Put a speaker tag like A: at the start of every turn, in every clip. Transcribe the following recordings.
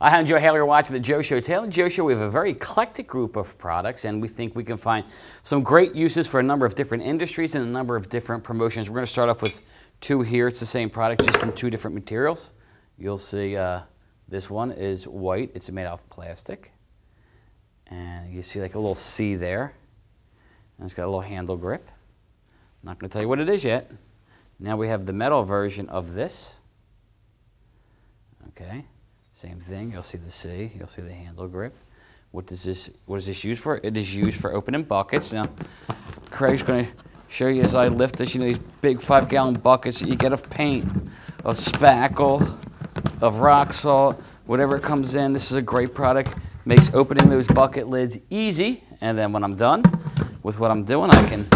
A: I'm Joe Haley. You're watching the Joe Show. Taylor Joe Show, we have a very eclectic group of products, and we think we can find some great uses for a number of different industries and a number of different promotions. We're going to start off with two here. It's the same product, just in two different materials. You'll see uh, this one is white. It's made out of plastic. And you see like a little C there. And it's got a little handle grip. I'm not going to tell you what it is yet. Now we have the metal version of this. Okay. Same thing, you'll see the C, you'll see the handle grip. What does this, what is this used for? It is used for opening buckets. Now, Craig's gonna show you as I lift this, you know, these big five gallon buckets that you get of paint, of spackle, of rock salt, whatever comes in. This is a great product. Makes opening those bucket lids easy. And then when I'm done with what I'm doing, I can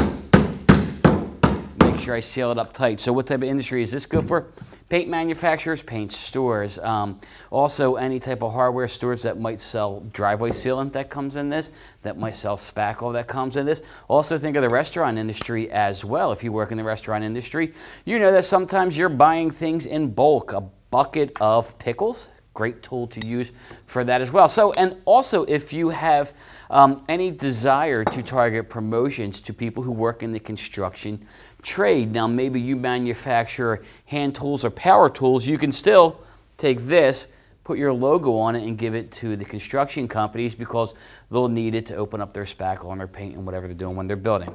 A: sure I seal it up tight. So what type of industry is this good for? Paint manufacturers, paint stores. Um, also, any type of hardware stores that might sell driveway sealant that comes in this, that might sell spackle that comes in this. Also think of the restaurant industry as well. If you work in the restaurant industry, you know that sometimes you're buying things in bulk. A bucket of pickles great tool to use for that as well. So, and also if you have um, any desire to target promotions to people who work in the construction trade, now maybe you manufacture hand tools or power tools, you can still take this, put your logo on it, and give it to the construction companies because they'll need it to open up their spackle and their paint and whatever they're doing when they're building.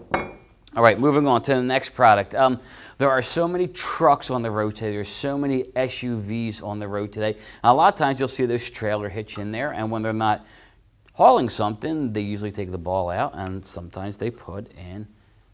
A: All right, moving on to the next product. Um, there are so many trucks on the road today. There's so many SUVs on the road today. a lot of times you'll see this trailer hitch in there, and when they're not hauling something, they usually take the ball out, and sometimes they put in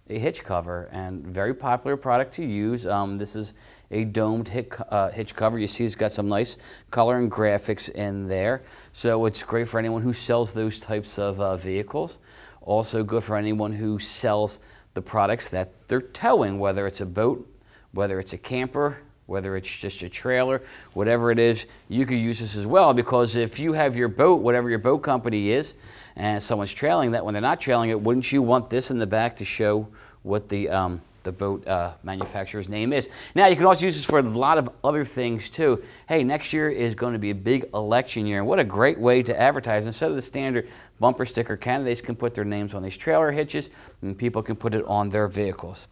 A: a hitch cover, and very popular product to use. Um, this is a domed uh, hitch cover. You see it's got some nice color and graphics in there. So it's great for anyone who sells those types of uh, vehicles. Also good for anyone who sells the products that they're towing, whether it's a boat, whether it's a camper, whether it's just a trailer, whatever it is, you could use this as well because if you have your boat, whatever your boat company is, and someone's trailing that, when they're not trailing it, wouldn't you want this in the back to show what the um, the boat uh, manufacturer's name is. Now, you can also use this for a lot of other things too. Hey, next year is going to be a big election year, what a great way to advertise. Instead of the standard bumper sticker, candidates can put their names on these trailer hitches, and people can put it on their vehicles.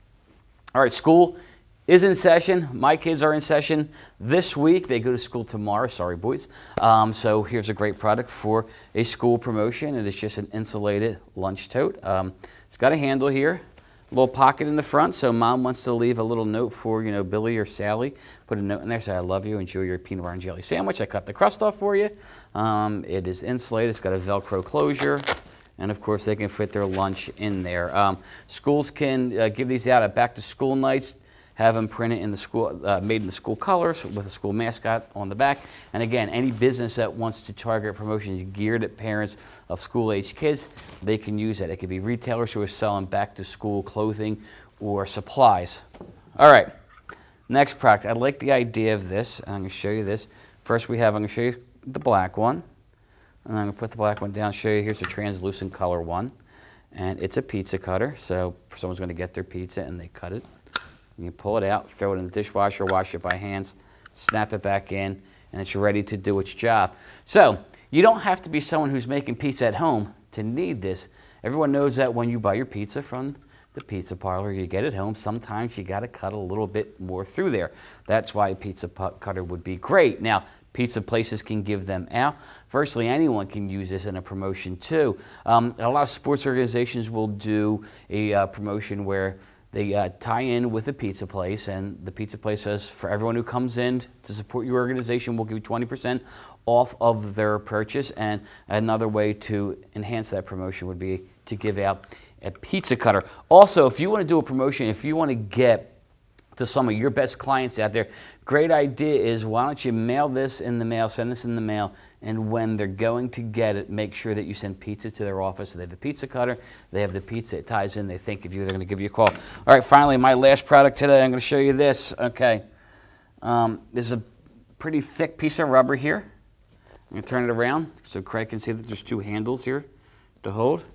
A: All right, school is in session. My kids are in session this week. They go to school tomorrow. Sorry, boys. Um, so here's a great product for a school promotion. It is just an insulated lunch tote. Um, it's got a handle here little pocket in the front. So mom wants to leave a little note for, you know, Billy or Sally. Put a note in there, say, I love you, enjoy your peanut butter and jelly sandwich. I cut the crust off for you. Um, it is insulated, it's got a Velcro closure. And of course, they can fit their lunch in there. Um, schools can uh, give these out at back to school nights have them printed in the school, uh, made in the school colors with a school mascot on the back. And again, any business that wants to target promotions geared at parents of school-age kids, they can use that. It could be retailers who are selling back-to-school clothing or supplies. All right, next product. I like the idea of this. I'm going to show you this. First we have, I'm going to show you the black one. And I'm going to put the black one down, show you here's a translucent color one. And it's a pizza cutter, so someone's going to get their pizza and they cut it. You pull it out, throw it in the dishwasher, wash it by hands, snap it back in, and it's ready to do its job. So you don't have to be someone who's making pizza at home to need this. Everyone knows that when you buy your pizza from the pizza parlor, you get it home, sometimes you got to cut a little bit more through there. That's why a pizza cutter would be great. Now, pizza places can give them out. Virtually anyone can use this in a promotion too. Um, a lot of sports organizations will do a uh, promotion where they uh, tie in with a pizza place, and the pizza place says, for everyone who comes in to support your organization, we'll give you 20% off of their purchase. And another way to enhance that promotion would be to give out a pizza cutter. Also, if you want to do a promotion, if you want to get to some of your best clients out there. Great idea is why don't you mail this in the mail, send this in the mail, and when they're going to get it, make sure that you send pizza to their office. So they have a pizza cutter, they have the pizza, it ties in, they think of you, they're going to give you a call. All right, finally, my last product today, I'm going to show you this. Okay, um, this is a pretty thick piece of rubber here. I'm going to turn it around so Craig can see that there's two handles here to hold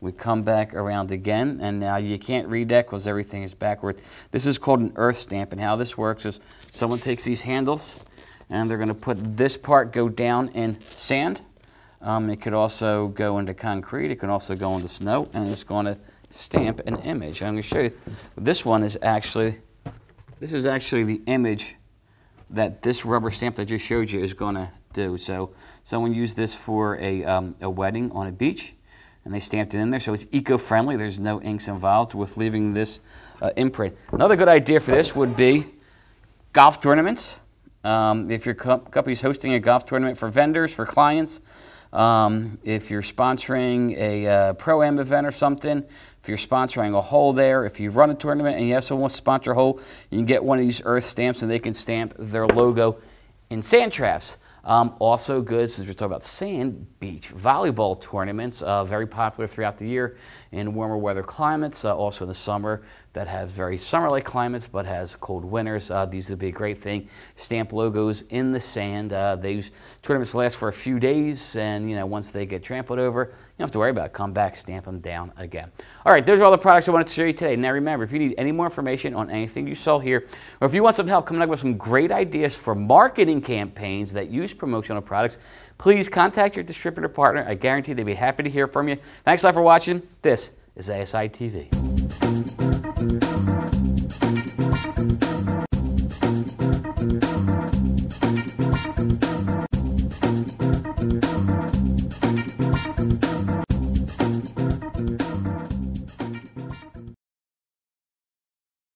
A: we come back around again, and now you can't redeck because everything is backward. This is called an earth stamp, and how this works is someone takes these handles, and they're going to put this part go down in sand. Um, it could also go into concrete. It can also go into snow, and it's going to stamp an image. I'm going to show you. This one is actually, this is actually the image that this rubber stamp that I just showed you is going to do. So someone used this for a, um, a wedding on a beach and they stamped it in there. So it's eco-friendly. There's no inks involved with leaving this uh, imprint. Another good idea for this would be golf tournaments. Um, if your company is hosting a golf tournament for vendors, for clients, um, if you're sponsoring a uh, pro-am event or something, if you're sponsoring a hole there, if you run a tournament and you have someone sponsor a hole, you can get one of these earth stamps and they can stamp their logo in sand traps. Um, also good, since we're talking about sand, beach volleyball tournaments, uh, very popular throughout the year in warmer weather climates, uh, also in the summer that have very summer-like climates but has cold winters. Uh, these would be a great thing. Stamp logos in the sand. Uh, these tournaments last for a few days, and you know once they get trampled over, don't have to worry about it. Come back, stamp them down again. All right, those are all the products I wanted to show you today. Now remember, if you need any more information on anything you saw here, or if you want some help coming up with some great ideas for marketing campaigns that use promotional products, please contact your distributor partner. I guarantee they'd be happy to hear from you. Thanks a lot for watching. This is ASI TV.